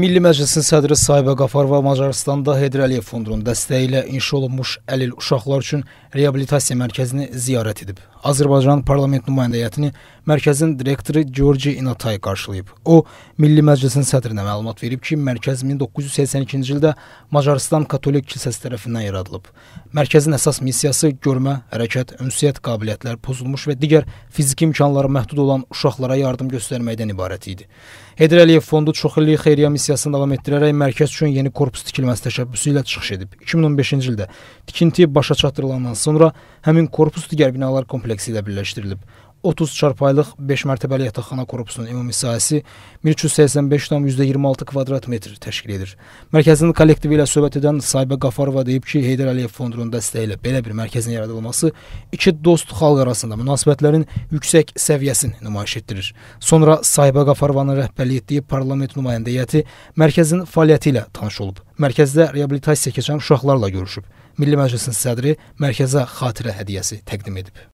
Milli Məclisin sədri Saibə Qafarova Macaristanda Heydər Əliyev fondunun dəstəyi ilə inşa olunmuş əlil uşaqlar üçün reabilitasiya mərkəzini ziyarət edib. Azərbaycan parlament nümayəndəyətini mərkəzin direktoru Georgi Inatay qarşılayıb. O, Milli Məclisin sədrinə məlumat verib ki, mərkəz 1982-ci ildə Macaristan Katolik kilsəsi tərəfindən yaradılıb. Mərkəzin əsas missiyası görmə, hərəkət, ünsiyyət qabiliyyətləri pozulmuş və digər fiziki imkanları məhdud olan uşaqlara yardım göstərməkdən ibarət idi. Heydər Əliyev fondu çoxillik xeyriyyə missiyası rekonstruksiyasını davam etdirərək mərkəz üçün yeni korpus tikilməsi təşəbbüsü ilə çıxış edib. 2015-ci ildə tikinti başa çatdırılandan sonra həmin korpus digər binalar kompleksi ilə birləşdirilib. 30 çarpaylıq 5 mərtəbəli yataqxana korpusunun ümumi sahəsi 1385,26 kvadrat metr təşkil edir. Mərkəzin kollektivi ilə söhbət edən Saybə Qafarova deyib ki, Heydər Əliyev fondunun dəstəyi ilə belə bir mərkəzin yaradılması iki dost xalq arasında münasibətlərin yüksək səviyyəsini nümayiş etdirir. Sonra Saybə Qafarovanın rəhbərlik etdiyi parlament nümayəndə heyəti mərkəzin fəaliyyəti ilə tanış olub. Mərkəzdə reabilitasiya keçən uşaqlarla görüşüb. Milli Məclisin sədri mərkəzə xatirə hədiyyəsi təqdim edib.